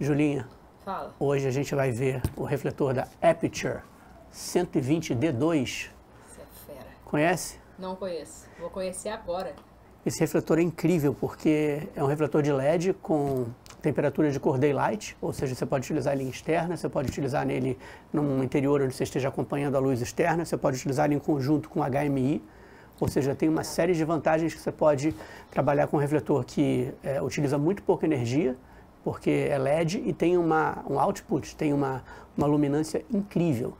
Julinha. Fala. Hoje a gente vai ver o refletor da Aperture 120D2. Você é fera. Conhece? Não conheço. Vou conhecer agora. Esse refletor é incrível porque é um refletor de LED com temperatura de cor daylight, ou seja, você pode utilizar ele em externa, você pode utilizar nele num interior onde você esteja acompanhando a luz externa, você pode utilizar ele em conjunto com HMI, ou seja, tem uma tá. série de vantagens que você pode trabalhar com um refletor que é, utiliza muito pouca energia, porque é LED e tem uma, um output, tem uma, uma luminância incrível.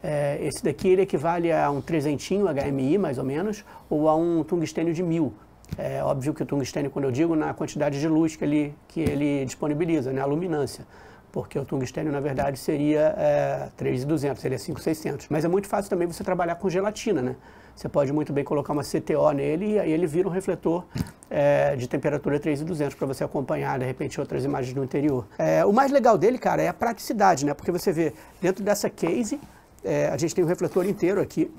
É, esse daqui ele equivale a um trezentinho HMI, mais ou menos, ou a um tungstênio de mil. É óbvio que o tungstênio, quando eu digo, na quantidade de luz que ele, que ele disponibiliza, né, a luminância porque o tungstênio, na verdade, seria é, 3,200, seria 5,600. Mas é muito fácil também você trabalhar com gelatina, né? Você pode muito bem colocar uma CTO nele e aí ele vira um refletor é, de temperatura 3,200 para você acompanhar, de repente, outras imagens do interior. É, o mais legal dele, cara, é a praticidade, né? Porque você vê, dentro dessa case, é, a gente tem um refletor inteiro aqui.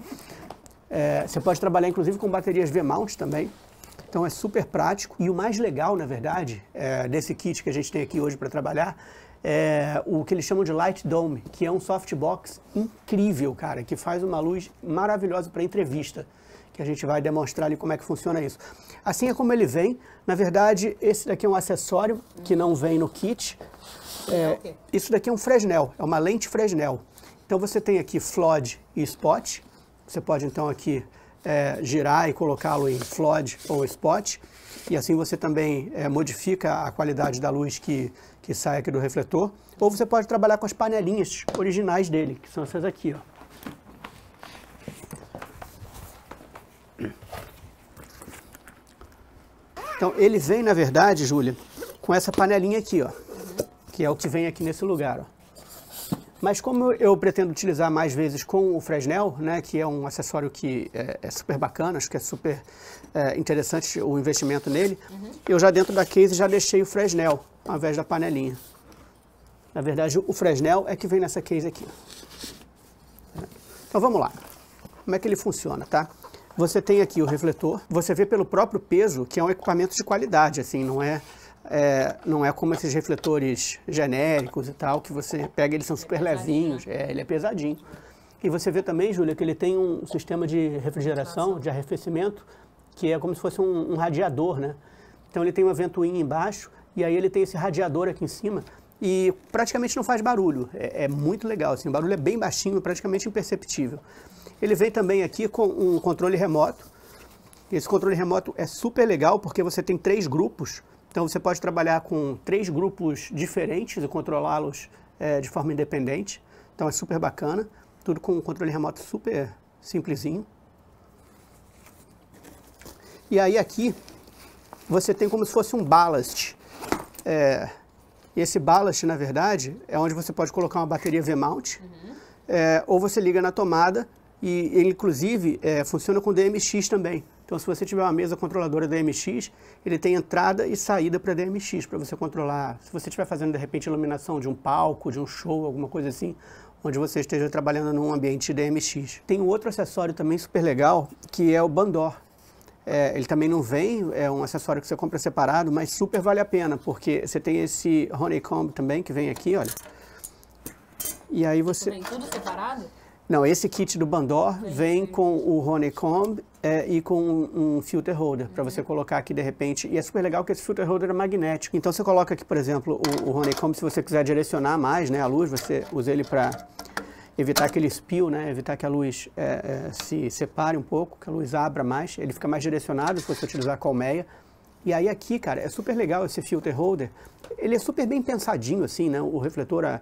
É, você pode trabalhar, inclusive, com baterias V-mount também. Então é super prático. E o mais legal, na verdade, é, desse kit que a gente tem aqui hoje para trabalhar, é, o que eles chamam de Light Dome, que é um softbox incrível, cara, que faz uma luz maravilhosa para entrevista, que a gente vai demonstrar ali como é que funciona isso. Assim é como ele vem. Na verdade, esse daqui é um acessório que não vem no kit. É, é isso daqui é um Fresnel, é uma lente Fresnel. Então você tem aqui flood e spot. Você pode então aqui é, girar e colocá-lo em flood ou spot e assim você também é, modifica a qualidade da luz que, que sai aqui do refletor. Ou você pode trabalhar com as panelinhas originais dele, que são essas aqui, ó. Então, ele vem, na verdade, Júlia, com essa panelinha aqui, ó, que é o que vem aqui nesse lugar, ó. Mas como eu pretendo utilizar mais vezes com o Fresnel, né, que é um acessório que é, é super bacana, acho que é super é, interessante o investimento nele, uhum. eu já dentro da case já deixei o Fresnel, ao invés da panelinha. Na verdade, o Fresnel é que vem nessa case aqui. Então vamos lá. Como é que ele funciona, tá? Você tem aqui o refletor, você vê pelo próprio peso que é um equipamento de qualidade, assim, não é é, não é como esses refletores genéricos e tal, que você pega, eles são é super levinhos, né? é, ele é pesadinho. E você vê também, Júlia, que ele tem um sistema de refrigeração, de arrefecimento, que é como se fosse um, um radiador, né? Então ele tem uma ventoinha embaixo e aí ele tem esse radiador aqui em cima e praticamente não faz barulho. É, é muito legal, assim, o barulho é bem baixinho, praticamente imperceptível. Ele vem também aqui com um controle remoto. Esse controle remoto é super legal porque você tem três grupos então você pode trabalhar com três grupos diferentes e controlá-los é, de forma independente. Então é super bacana, tudo com um controle remoto super simplesinho. E aí aqui você tem como se fosse um ballast. É, esse ballast, na verdade, é onde você pode colocar uma bateria V-mount, uhum. é, ou você liga na tomada e ele inclusive é, funciona com DMX também. Então, se você tiver uma mesa controladora DMX, ele tem entrada e saída para DMX, para você controlar. Se você estiver fazendo, de repente, iluminação de um palco, de um show, alguma coisa assim, onde você esteja trabalhando num ambiente DMX. Tem um outro acessório também super legal, que é o Bandor. É, ele também não vem, é um acessório que você compra separado, mas super vale a pena, porque você tem esse honeycomb também, que vem aqui, olha. E aí você... Vem tudo separado? Não, esse kit do Bandor vem com o Honeycomb é, e com um, filter holder para você uhum. colocar aqui de repente. E é super legal que esse filter holder é magnético. Então você coloca aqui, por exemplo, o, o Honeycomb, se você quiser direcionar mais né, a luz, você usa ele para evitar aquele spill, né? evitar que a luz é, é, se separe um pouco, que a luz abra mais, ele fica mais direcionado se você utilizar a colmeia. E aí aqui, cara, é super legal esse filter holder, ele é super bem pensadinho assim, né? o refletor, a,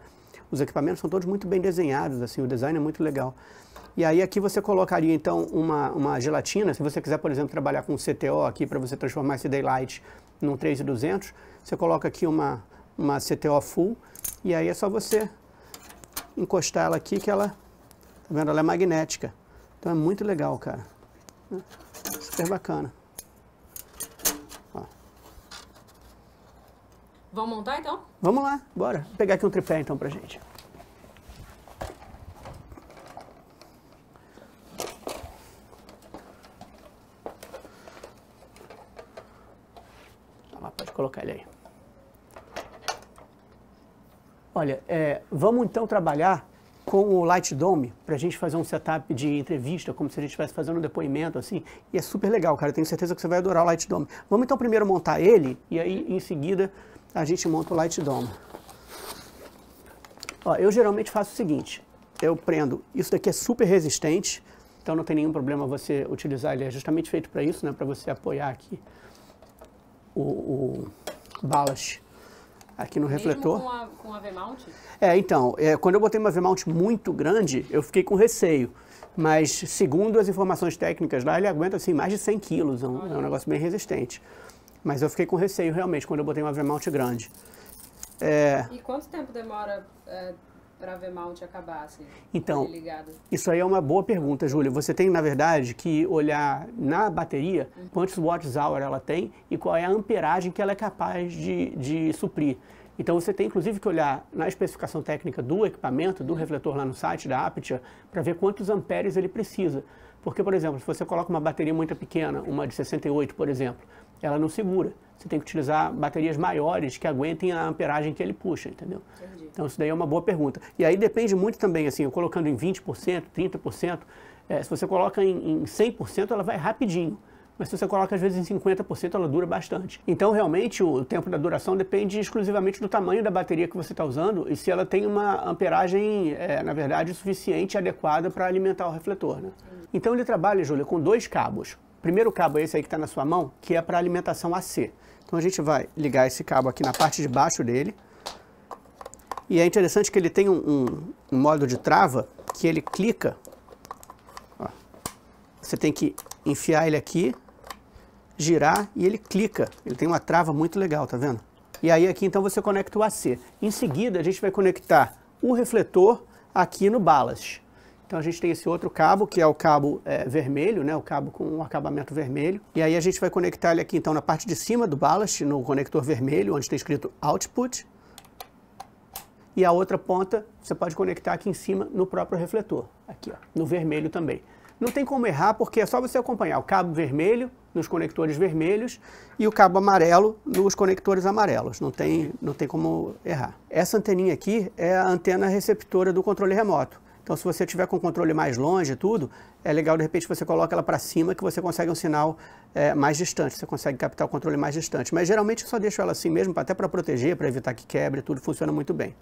os equipamentos são todos muito bem desenhados, assim, o design é muito legal. E aí aqui você colocaria então uma, uma gelatina, se você quiser, por exemplo, trabalhar com CTO aqui para você transformar esse daylight num 3200, você coloca aqui uma, uma CTO full e aí é só você encostar ela aqui que ela, tá vendo, ela é magnética. Então é muito legal, cara. Super bacana. Vamos montar então? Vamos lá, bora. Vou pegar aqui um tripé então pra gente. Tá lá, pode colocar ele aí. Olha, é, vamos então trabalhar com o Light Dome para a gente fazer um setup de entrevista, como se a gente estivesse fazendo um depoimento, assim. E é super legal, cara. Eu tenho certeza que você vai adorar o Light Dome. Vamos então primeiro montar ele e aí em seguida a gente monta o light dome. Ó, eu geralmente faço o seguinte, eu prendo, isso daqui é super resistente, então não tem nenhum problema você utilizar, ele é justamente feito para isso, né, para você apoiar aqui o, o ballast aqui no Mesmo refletor. Com a, com a V-mount? É, então, é, quando eu botei uma V-mount muito grande, eu fiquei com receio. Mas, segundo as informações técnicas lá, ele aguenta assim mais de 100 quilos, é um, é um negócio bem resistente. Mas eu fiquei com receio realmente quando eu botei uma Avemalte grande. É... E quanto tempo demora é, para Avemalti acabar, assim, então, isso aí é uma boa pergunta, Júlia. Você tem, na verdade, que olhar na bateria uhum. quantos watts-hour ela tem e qual é a amperagem que ela é capaz de, de suprir. Então você tem inclusive que olhar na especificação técnica do equipamento, do uhum. refletor lá no site da Aperture, para ver quantos amperes ele precisa. Porque, por exemplo, se você coloca uma bateria muito pequena, uma de 68, por exemplo, ela não segura. Você tem que utilizar baterias maiores que aguentem a amperagem que ele puxa, entendeu? Entendi. Então, isso daí é uma boa pergunta. E aí depende muito também, assim, colocando em 20%, 30%, é, se você coloca em, em 100%, ela vai rapidinho mas se você coloca às vezes em 50%, ela dura bastante. Então, realmente, o tempo da duração depende exclusivamente do tamanho da bateria que você está usando e se ela tem uma amperagem, é, na verdade, suficiente e adequada para alimentar o refletor. Né? Então, ele trabalha, Júlia, com dois cabos. Primeiro cabo é esse aí que está na sua mão, que é para alimentação AC. Então a gente vai ligar esse cabo aqui na parte de baixo dele. E é interessante que ele tem um, um, um modo de trava que ele clica. Ó. Você tem que enfiar ele aqui, girar e ele clica. Ele tem uma trava muito legal, tá vendo? E aí aqui então você conecta o AC. Em seguida a gente vai conectar o refletor aqui no ballast. Então a gente tem esse outro cabo, que é o cabo é, vermelho, né, o cabo com um acabamento vermelho. E aí a gente vai conectar ele aqui então na parte de cima do ballast, no conector vermelho, onde está escrito output. E a outra ponta você pode conectar aqui em cima no próprio refletor, aqui ó, no vermelho também. Não tem como errar porque é só você acompanhar o cabo vermelho nos conectores vermelhos e o cabo amarelo nos conectores amarelos. Não tem, não tem como errar. Essa anteninha aqui é a antena receptora do controle remoto. Então, se você tiver com o controle mais longe e tudo, é legal de repente você coloca ela para cima que você consegue um sinal é, mais distante, você consegue captar o controle mais distante. Mas geralmente eu só deixo ela assim mesmo, até para proteger, para evitar que quebre, tudo funciona muito bem.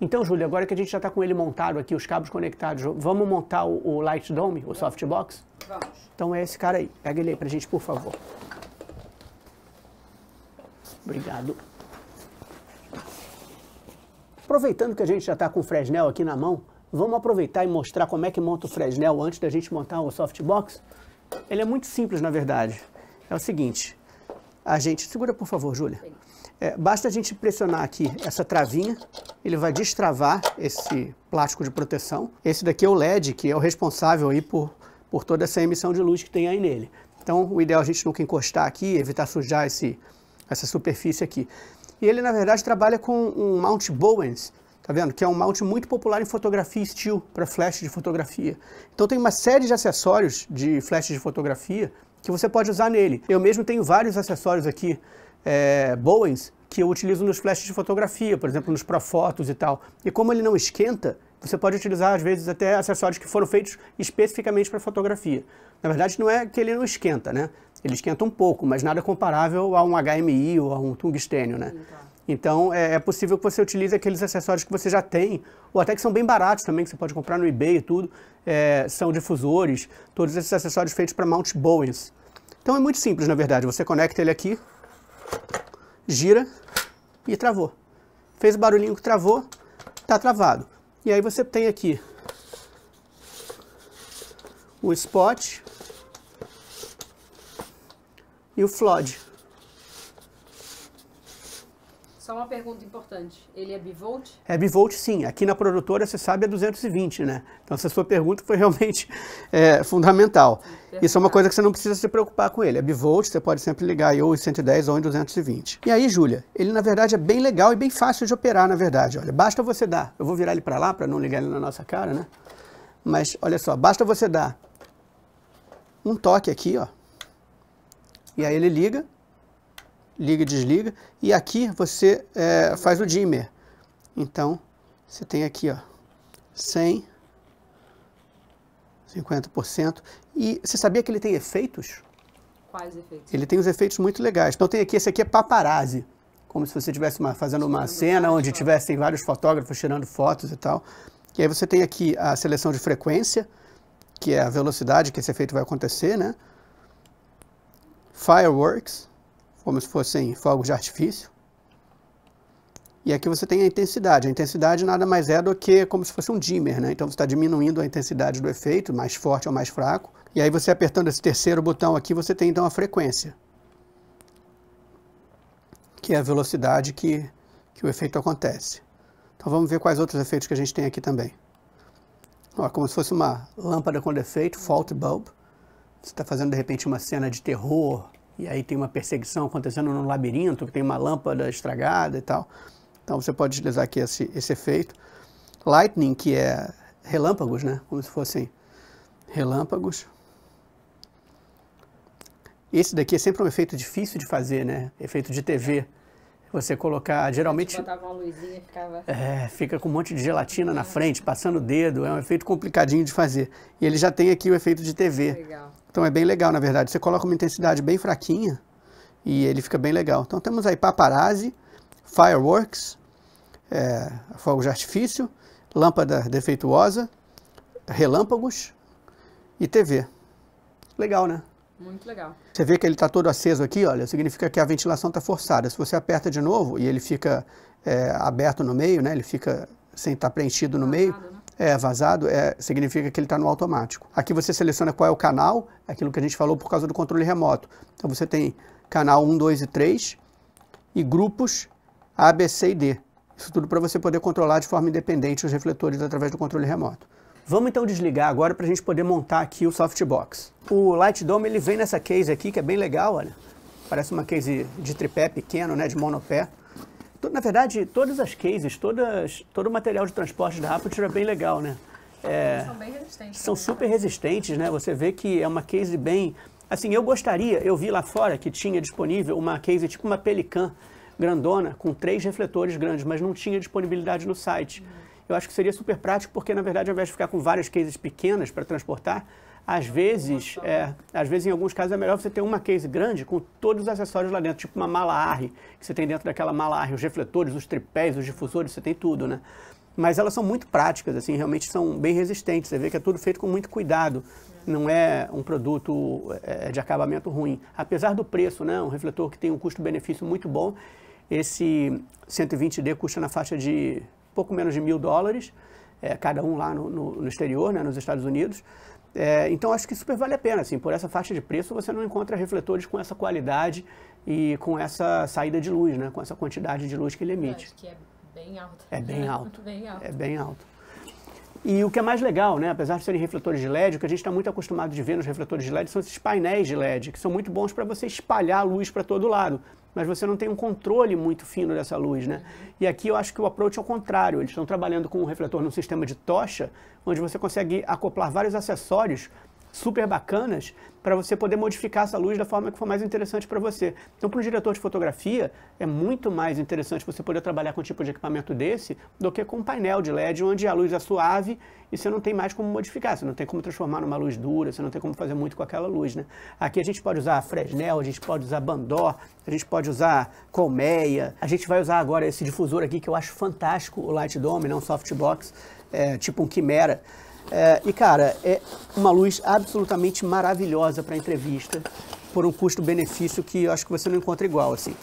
Então, Júlio, agora que a gente já está com ele montado aqui, os cabos conectados, vamos montar o, o Light Dome, o softbox? Vamos. Então é esse cara aí. Pega ele aí para a gente, por favor. Obrigado. Aproveitando que a gente já está com o Fresnel aqui na mão, vamos aproveitar e mostrar como é que monta o Fresnel antes da gente montar o softbox? Ele é muito simples, na verdade. É o seguinte, a gente... Segura, por favor, Júlia. É, basta a gente pressionar aqui essa travinha, ele vai destravar esse plástico de proteção. Esse daqui é o LED, que é o responsável aí por, por toda essa emissão de luz que tem aí nele. Então, o ideal é a gente nunca encostar aqui, evitar sujar esse, essa superfície aqui. E ele, na verdade, trabalha com um Mount Bowens, Tá vendo? Que é um mount muito popular em fotografia estilo, para flash de fotografia. Então tem uma série de acessórios de flash de fotografia que você pode usar nele. Eu mesmo tenho vários acessórios aqui, é, Bowens, que eu utilizo nos flashes de fotografia, por exemplo, nos Profotos e tal. E como ele não esquenta, você pode utilizar, às vezes, até acessórios que foram feitos especificamente para fotografia. Na verdade, não é que ele não esquenta, né? Ele esquenta um pouco, mas nada comparável a um HMI ou a um tungstênio, né? Então. Então é, é, possível que você utilize aqueles acessórios que você já tem, ou até que são bem baratos também, que você pode comprar no eBay e tudo. É, são difusores, todos esses acessórios feitos para Mount Bowens. Então é muito simples, na verdade. Você conecta ele aqui, gira e travou. Fez o barulhinho que travou, está travado. E aí você tem aqui o spot e o flood. uma pergunta importante. Ele é bivolt? É bivolt, sim. Aqui na produtora, você sabe, é 220, né? Então, essa sua pergunta foi realmente é, fundamental. Isso é uma coisa que você não precisa se preocupar com ele. É bivolt, você pode sempre ligar aí ou em 110 ou em 220. E aí, Júlia, ele na verdade é bem legal e bem fácil de operar, na verdade. Olha, basta você dar. Eu vou virar ele para lá para não ligar ele na nossa cara, né? Mas olha só, basta você dar um toque aqui, ó. E aí ele liga liga e desliga. E aqui você é, faz o dimmer. Então, você tem aqui, ó, 100, 50%. E você sabia que ele tem efeitos? Quais efeitos? Ele tem os efeitos muito legais. Então, tem aqui, esse aqui é paparazzi. Como se você estivesse fazendo uma cena onde tivessem vários fotógrafos tirando fotos e tal. E aí você tem aqui a seleção de frequência, que é a velocidade que esse efeito vai acontecer, né? Fireworks, como se fossem fogos de artifício. E aqui você tem a intensidade. A intensidade nada mais é do que como se fosse um dimmer, né? Então você está diminuindo a intensidade do efeito, mais forte ou mais fraco. E aí você apertando esse terceiro botão aqui, você tem então a frequência. Que é a velocidade que, que o efeito acontece. Então vamos ver quais outros efeitos que a gente tem aqui também. Ó, como se fosse uma lâmpada com defeito, é fault bulb. Você está fazendo de repente uma cena de terror, e aí tem uma perseguição acontecendo num labirinto, que tem uma lâmpada estragada e tal. Então você pode utilizar aqui esse, esse efeito. Lightning, que é relâmpagos, né? Como se fossem relâmpagos. Esse daqui é sempre um efeito difícil de fazer, né? Efeito de TV. Você colocar, geralmente... Botava uma luzinha ficava... É, fica com um monte de gelatina na ah. frente, passando o dedo. É um efeito complicadinho de fazer. E ele já tem aqui o efeito de TV. Legal. Então é bem legal, na verdade. Você coloca uma intensidade bem fraquinha e ele fica bem legal. Então temos aí paparazzi, fireworks, é, fogo de artifício, lâmpada defeituosa, relâmpagos e TV. Legal, né? Muito legal. Você vê que ele está todo aceso aqui, olha, significa que a ventilação está forçada. Se você aperta de novo e ele fica é, aberto no meio, né? Ele fica sem estar tá preenchido no meio, né? É, vazado é, significa que ele está no automático. Aqui você seleciona qual é o canal, aquilo que a gente falou por causa do controle remoto. Então você tem canal 1, 2 e 3 e grupos A, B, C e D. Isso tudo para você poder controlar de forma independente os refletores através do controle remoto. Vamos então desligar agora para a gente poder montar aqui o softbox. O Light Dome ele vem nessa case aqui que é bem legal, olha. Parece uma case de tripé pequeno, né, de monopé na verdade, todas as cases, todas, todo o material de transporte da Apple era bem legal, né? É, são bem resistentes. São né? super resistentes, né? Você vê que é uma case bem... Assim, eu gostaria, eu vi lá fora que tinha disponível uma case tipo uma Pelican grandona, com três refletores grandes, mas não tinha disponibilidade no site. Uhum. Eu acho que seria super prático, porque na verdade, ao invés de ficar com várias cases pequenas para transportar, às vezes, é, às vezes, em alguns casos, é melhor você ter uma case grande com todos os acessórios lá dentro, tipo uma mala ARRI, que você tem dentro daquela mala ARRI, os refletores, os tripés, os difusores, você tem tudo, né? Mas elas são muito práticas, assim, realmente são bem resistentes. Você vê que é tudo feito com muito cuidado. Não é um produto é, é de acabamento ruim. Apesar do preço, né? Um refletor que tem um custo-benefício muito bom. Esse 120D custa na faixa de pouco menos de mil dólares, é, cada um lá no, no, no exterior, né, nos Estados Unidos. É, então acho que super vale a pena, assim, por essa faixa de preço você não encontra refletores com essa qualidade e com essa saída de luz, né? Com essa quantidade de luz que ele emite. Eu acho que é bem alto. É bem é alto. bem alto. É bem alto. E o que é mais legal, né, apesar de serem refletores de LED, o que a gente está muito acostumado de ver nos refletores de LED são esses painéis de LED, que são muito bons para você espalhar a luz para todo lado mas você não tem um controle muito fino dessa luz, né? Uhum. E aqui eu acho que o approach é o contrário. Eles estão trabalhando com um refletor num sistema de tocha, onde você consegue acoplar vários acessórios super bacanas para você poder modificar essa luz da forma que for mais interessante para você. Então, para um diretor de fotografia, é muito mais interessante você poder trabalhar com um tipo de equipamento desse do que com um painel de LED, onde a luz é suave e você não tem mais como modificar, você não tem como transformar numa luz dura, você não tem como fazer muito com aquela luz. Né? Aqui a gente pode usar Fresnel, a gente pode usar Bandor, a gente pode usar colmeia, a gente vai usar agora esse difusor aqui que eu acho fantástico, o Light Dome, não né? um softbox, é, tipo um Quimera é, e, cara, é uma luz absolutamente maravilhosa para entrevista, por um custo-benefício que eu acho que você não encontra igual, assim.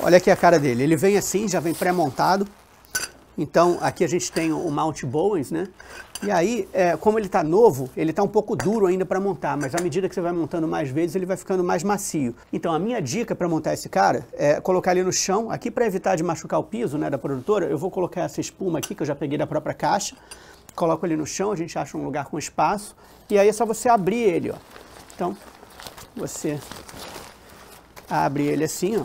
Olha aqui a cara dele. Ele vem assim, já vem pré-montado. Então, aqui a gente tem o Mount Bowens, né? E aí, é, como ele está novo, ele está um pouco duro ainda para montar, mas à medida que você vai montando mais vezes, ele vai ficando mais macio. Então, a minha dica para montar esse cara é colocar ele no chão. Aqui, para evitar de machucar o piso né, da produtora, eu vou colocar essa espuma aqui, que eu já peguei da própria caixa coloco ele no chão, a gente acha um lugar com espaço, e aí é só você abrir ele, ó. Então, você abre ele assim, ó.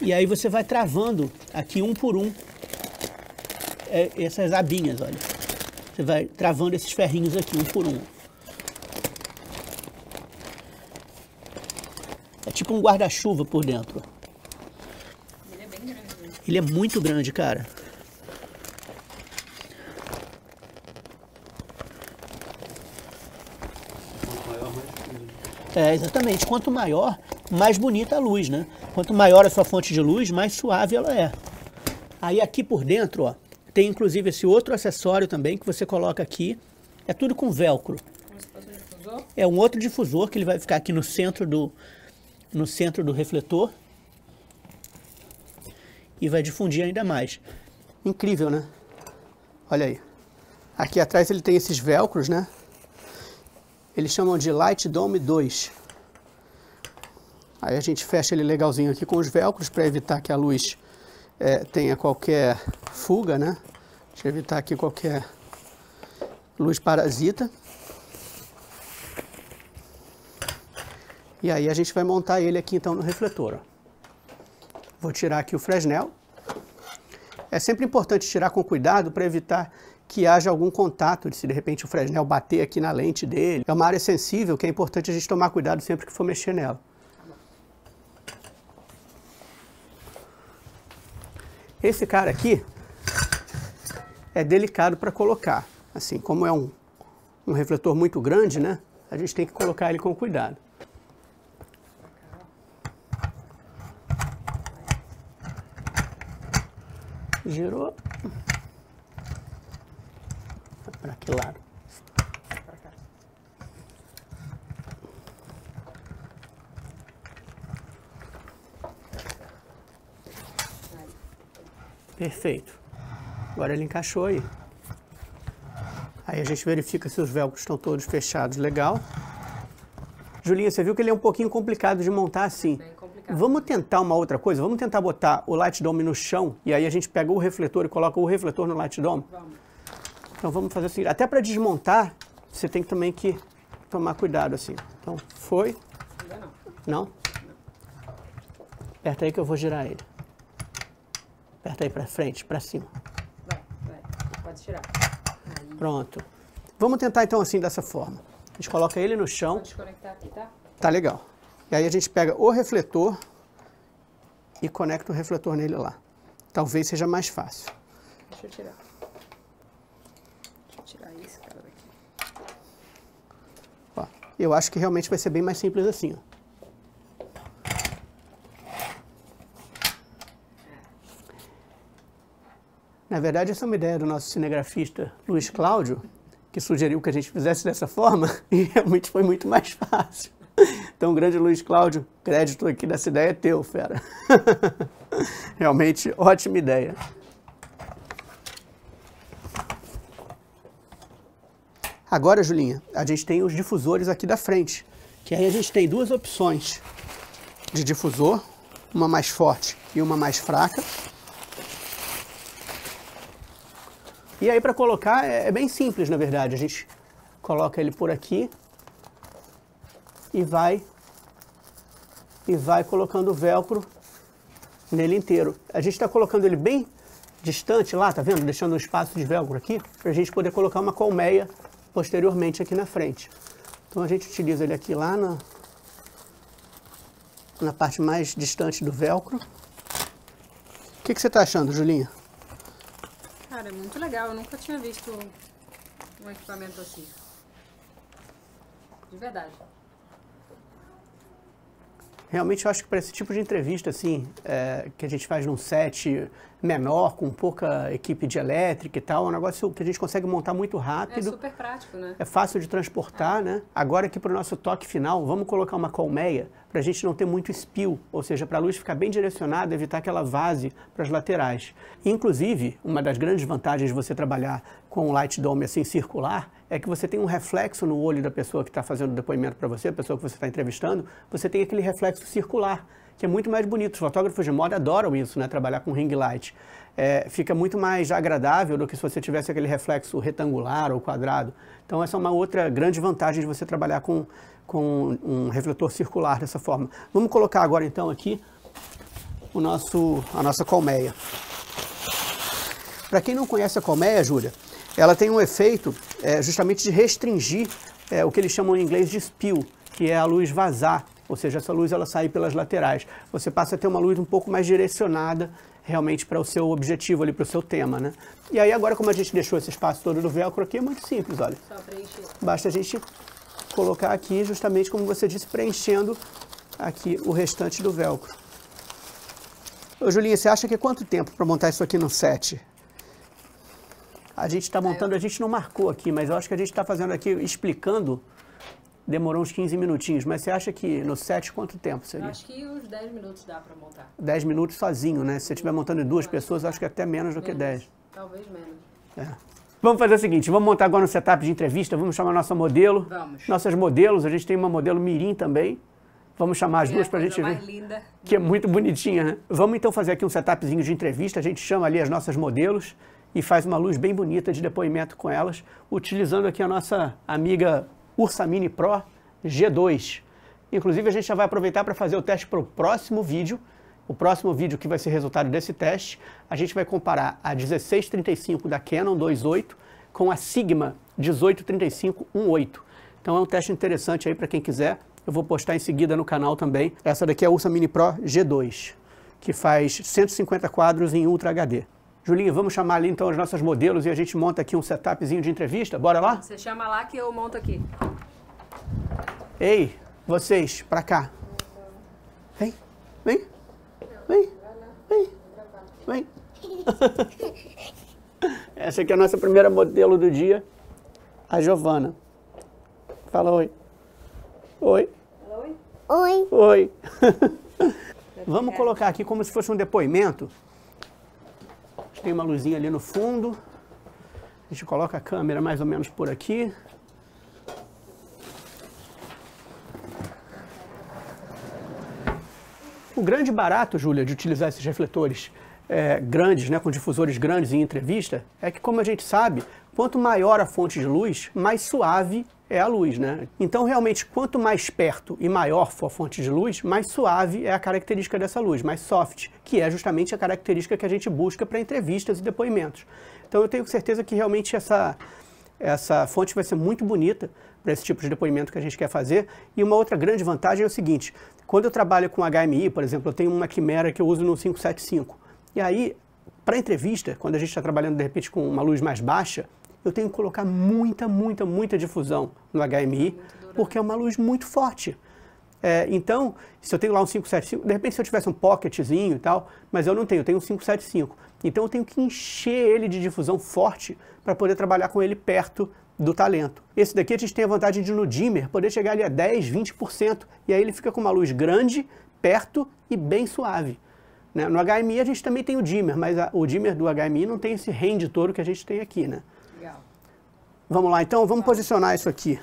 E aí você vai travando aqui um por um é, essas abinhas, olha. Você vai travando esses ferrinhos aqui um por um. É tipo um guarda-chuva por dentro. Ele é muito grande, cara. É, exatamente. Quanto maior, mais bonita a luz, né? Quanto maior a sua fonte de luz, mais suave ela é. Aí aqui por dentro, ó, tem inclusive esse outro acessório também que você coloca aqui. É tudo com velcro. É um outro difusor que ele vai ficar aqui no centro do, no centro do refletor e vai difundir ainda mais. Incrível, né? Olha aí. Aqui atrás ele tem esses velcros, né? Eles chamam de Light Dome 2. Aí a gente fecha ele legalzinho aqui com os velcros para evitar que a luz é, tenha qualquer fuga, né? Deixa eu evitar aqui qualquer luz parasita. E aí a gente vai montar ele aqui então no refletor. Ó. Vou tirar aqui o Fresnel. É sempre importante tirar com cuidado para evitar que haja algum contato, se de repente o Fresnel bater aqui na lente dele. É uma área sensível que é importante a gente tomar cuidado sempre que for mexer nela. Esse cara aqui é delicado para colocar. Assim, como é um, um refletor muito grande, né? A gente tem que colocar ele com cuidado. girou. Para que lado? Perfeito. Agora ele encaixou aí. Aí a gente verifica se os velcros estão todos fechados legal. Julinha, você viu que ele é um pouquinho complicado de montar assim. Vamos tentar uma outra coisa? Vamos tentar botar o light dome no chão e aí a gente pega o refletor e coloca o refletor no light dome? Vamos. Então vamos fazer o seguinte, até para desmontar, você tem também que tomar cuidado assim. Então, foi. não. Não? não. Aperta aí que eu vou girar ele. Aperta aí para frente, para cima. Vai, vai. Pode tirar. Aí. Pronto. Vamos tentar então assim, dessa forma. A gente coloca ele no chão. Vou desconectar aqui, tá? Tá legal. E aí a gente pega o refletor e conecta o refletor nele lá. Talvez seja mais fácil. Deixa eu tirar. Deixa eu tirar esse cara daqui. Ó, eu acho que realmente vai ser bem mais simples assim, ó. Na verdade, essa é uma ideia do nosso cinegrafista Luiz Cláudio, que sugeriu que a gente fizesse dessa forma e realmente foi muito mais fácil. Então, grande Luiz Cláudio, crédito aqui dessa ideia é teu, fera. Realmente, ótima ideia. Agora, Julinha, a gente tem os difusores aqui da frente, que aí a gente tem duas opções de difusor, uma mais forte e uma mais fraca. E aí para colocar é, é bem simples, na verdade. A gente coloca ele por aqui e vai e vai colocando o velcro nele inteiro. A gente está colocando ele bem distante lá, tá vendo? Deixando um espaço de velcro aqui, para a gente poder colocar uma colmeia posteriormente aqui na frente. Então a gente utiliza ele aqui lá na, na parte mais distante do velcro. O que, que você está achando, Julinha? Cara, é muito legal. Eu nunca tinha visto um equipamento assim. De verdade. Realmente eu acho que para esse tipo de entrevista, assim, é, que a gente faz num set menor, com pouca equipe de elétrica e tal, é um negócio que a gente consegue montar muito rápido. É super prático, né? É fácil de transportar, né? Agora aqui para o nosso toque final, vamos colocar uma colmeia para a gente não ter muito spill, ou seja, para a luz ficar bem direcionada, evitar aquela vase para as laterais. Inclusive, uma das grandes vantagens de você trabalhar com um light dome assim circular é que você tem um reflexo no olho da pessoa que está fazendo o depoimento para você, a pessoa que você está entrevistando, você tem aquele reflexo circular, que é muito mais bonito. Os fotógrafos de moda adoram isso, né? Trabalhar com ring light. É, fica muito mais agradável do que se você tivesse aquele reflexo retangular ou quadrado. Então, essa é uma outra grande vantagem de você trabalhar com, com um refletor circular dessa forma. Vamos colocar agora, então, aqui o nosso, a nossa colmeia. Para quem não conhece a colmeia, Júlia, ela tem um efeito é, justamente de restringir é, o que eles chamam em inglês de spill, que é a luz vazar, ou seja, essa luz ela sai pelas laterais. Você passa a ter uma luz um pouco mais direcionada realmente para o seu objetivo ali, para o seu tema, né? E aí agora, como a gente deixou esse espaço todo do velcro aqui, é muito simples, olha. Só preencher. Basta a gente colocar aqui, justamente como você disse, preenchendo aqui o restante do velcro. Ô, Julinha, você acha que é quanto tempo para montar isso aqui no set? A gente está montando, a gente não marcou aqui, mas eu acho que a gente está fazendo aqui, explicando. Demorou uns 15 minutinhos, mas você acha que no set quanto tempo seria? Eu acho que uns 10 minutos dá para montar. 10 minutos sozinho, né? Se você estiver montando em duas pessoas, acho que até menos do que 10. Talvez menos. É. Vamos fazer o seguinte, vamos montar agora um setup de entrevista, vamos chamar nossa modelo. Vamos. Nossas modelos, a gente tem uma modelo mirim também. Vamos chamar as duas para é a gente mais ver. Linda. Que é muito bonitinha, né? Vamos então fazer aqui um setupzinho de entrevista, a gente chama ali as nossas modelos e faz uma luz bem bonita de depoimento com elas, utilizando aqui a nossa amiga Ursa Mini Pro G2. Inclusive, a gente já vai aproveitar para fazer o teste para o próximo vídeo. O próximo vídeo que vai ser resultado desse teste, a gente vai comparar a 1635 da Canon 28 com a Sigma 1835-18. Então é um teste interessante aí para quem quiser. Eu vou postar em seguida no canal também. Essa daqui é a Ursa Mini Pro G2, que faz 150 quadros em Ultra HD. Julinha, vamos chamar ali então os nossos modelos e a gente monta aqui um setupzinho de entrevista? Bora lá? Você chama lá que eu monto aqui. Ei, vocês, pra cá. Vem, vem, vem, vem, vem. Essa aqui é a nossa primeira modelo do dia, a Giovana. Fala oi. Oi. Oi. Oi. Oi. Vamos colocar aqui como se fosse um depoimento tem uma luzinha ali no fundo. A gente coloca a câmera mais ou menos por aqui. O grande barato, Júlia, de utilizar esses refletores é, grandes, né, com difusores grandes em entrevista, é que, como a gente sabe, quanto maior a fonte de luz, mais suave é a luz, né? Então, realmente, quanto mais perto e maior for a fonte de luz, mais suave é a característica dessa luz, mais soft, que é justamente a característica que a gente busca para entrevistas e depoimentos. Então, eu tenho certeza que realmente essa, essa fonte vai ser muito bonita para esse tipo de depoimento que a gente quer fazer. E uma outra grande vantagem é o seguinte, quando eu trabalho com HMI, por exemplo, eu tenho uma quimera que eu uso no 575, e aí para entrevista, quando a gente está trabalhando de repente com uma luz mais baixa, eu tenho que colocar muita, muita, muita difusão no HMI, porque é uma luz muito forte. É, então, se eu tenho lá um 575, de repente se eu tivesse um pocketzinho e tal, mas eu não tenho, eu tenho um 575. Então eu tenho que encher ele de difusão forte para poder trabalhar com ele perto do talento. Esse daqui a gente tem a vantagem de no dimmer poder chegar ali a 10, 20%, e aí ele fica com uma luz grande, perto e bem suave. Né? No HMI a gente também tem o dimmer, mas a, o dimmer do HMI não tem esse range todo que a gente tem aqui, né? Vamos lá, então, vamos posicionar isso aqui.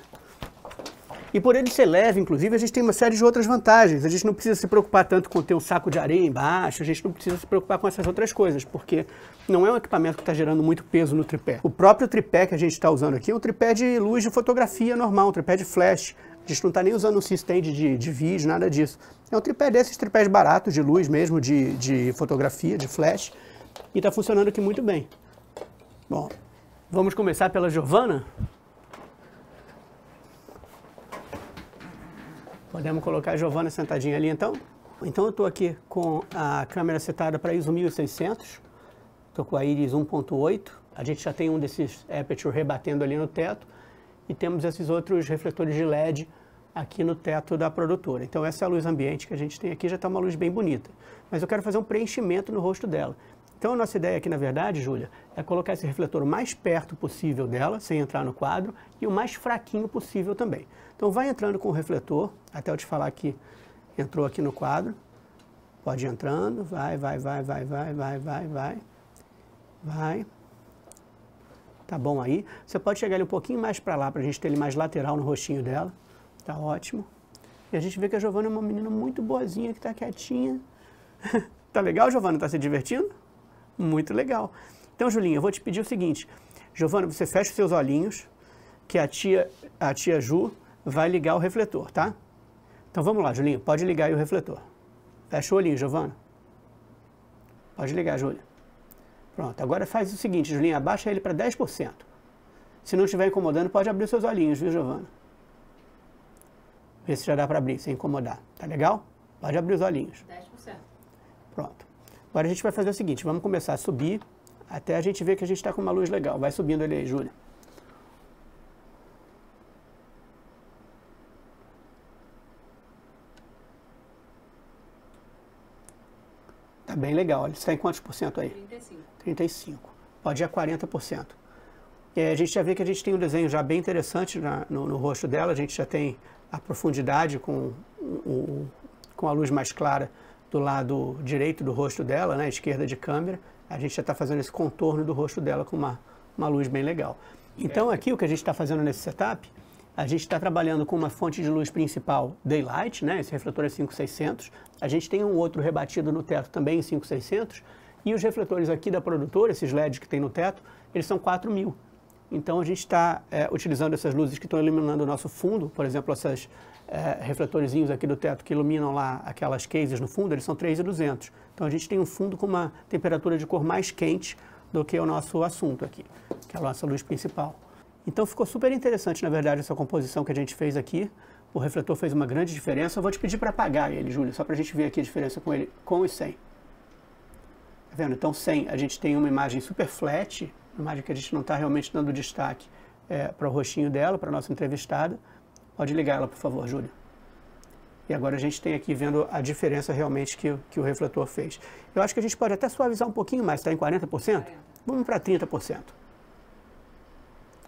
E por ele ser leve, inclusive, a gente tem uma série de outras vantagens. A gente não precisa se preocupar tanto com ter um saco de areia embaixo, a gente não precisa se preocupar com essas outras coisas, porque não é um equipamento que está gerando muito peso no tripé. O próprio tripé que a gente está usando aqui é um tripé de luz de fotografia normal, um tripé de flash. A gente não está nem usando um sistema de, de vídeo, nada disso. É um tripé desses tripés baratos de luz mesmo, de, de fotografia, de flash, e está funcionando aqui muito bem. Bom, Vamos começar pela Giovana? Podemos colocar a Giovana sentadinha ali então? Então eu estou aqui com a câmera setada para ISO 1600, estou com a Iris 1.8, a gente já tem um desses aperture rebatendo ali no teto e temos esses outros refletores de LED aqui no teto da produtora. Então essa é a luz ambiente que a gente tem aqui, já está uma luz bem bonita. Mas eu quero fazer um preenchimento no rosto dela. Então, a nossa ideia aqui, na verdade, Júlia, é colocar esse refletor o mais perto possível dela, sem entrar no quadro, e o mais fraquinho possível também. Então, vai entrando com o refletor, até eu te falar que entrou aqui no quadro. Pode ir entrando, vai, vai, vai, vai, vai, vai, vai, vai. Vai. Tá bom aí. Você pode chegar ele um pouquinho mais para lá, para a gente ter ele mais lateral no rostinho dela. Tá ótimo. E a gente vê que a Giovana é uma menina muito boazinha, que tá quietinha. tá legal, Giovana? Tá se divertindo? Muito legal. Então, Julinha, eu vou te pedir o seguinte. Giovana, você fecha os seus olhinhos, que a tia, a tia Ju vai ligar o refletor, tá? Então vamos lá, Julinho, pode ligar aí o refletor. Fecha o olhinho, Giovana. Pode ligar, Júlia. Pronto, agora faz o seguinte, Julinho, abaixa ele para 10%. Se não estiver incomodando, pode abrir seus olhinhos, viu, Giovana? Vê se já dá para abrir, sem incomodar. Tá legal? Pode abrir os olhinhos. 10%. Pronto. Agora a gente vai fazer o seguinte, vamos começar a subir até a gente ver que a gente está com uma luz legal. Vai subindo ele aí, Júlia. Tá bem legal. Ele está em quantos por cento aí? 35. 35. Pode ir a 40%. É, a gente já vê que a gente tem um desenho já bem interessante na, no, no, rosto dela. A gente já tem a profundidade com, o, com a luz mais clara do lado direito do rosto dela, né, esquerda de câmera, a gente já está fazendo esse contorno do rosto dela com uma, uma luz bem legal. Então aqui o que a gente está fazendo nesse setup, a gente está trabalhando com uma fonte de luz principal Daylight, né, esse refletor é 5600, a gente tem um outro rebatido no teto também em 5600, e os refletores aqui da produtora, esses LEDs que tem no teto, eles são 4000. Então a gente está é, eh, utilizando essas luzes que estão iluminando o nosso fundo, por exemplo, essas é, refletorzinhos aqui do teto que iluminam lá aquelas cases no fundo, eles são 3,200. Então a gente tem um fundo com uma temperatura de cor mais quente do que o nosso assunto aqui, que é a nossa luz principal. Então ficou super interessante, na verdade, essa composição que a gente fez aqui. O refletor fez uma grande diferença. Eu vou te pedir para apagar ele, Júlio, só para a gente ver aqui a diferença com ele com e sem. Tá vendo? Então, sem, a gente tem uma imagem super flat, uma imagem que a gente não está realmente dando destaque é, para o rostinho dela, para a nossa entrevistada. Pode ligar ela, por favor, Júlia. E agora a gente tem aqui vendo a diferença realmente que, que o refletor fez. Eu acho que a gente pode até suavizar um pouquinho mais, está em 40%? 40. Vamos para 30%.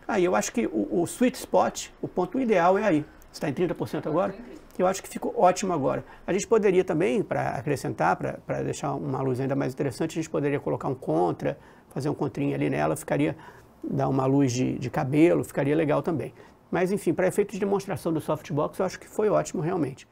Aí eu acho que o, o, sweet spot, o ponto ideal é aí. Está em 30% agora? Eu acho que ficou ótimo agora. A gente poderia também, para acrescentar, para deixar uma luz ainda mais interessante, a gente poderia colocar um contra, fazer um contrinho ali nela, ficaria, dar uma luz de, de cabelo, ficaria legal também. Mas, enfim, para efeito de demonstração do softbox, eu acho que foi ótimo realmente.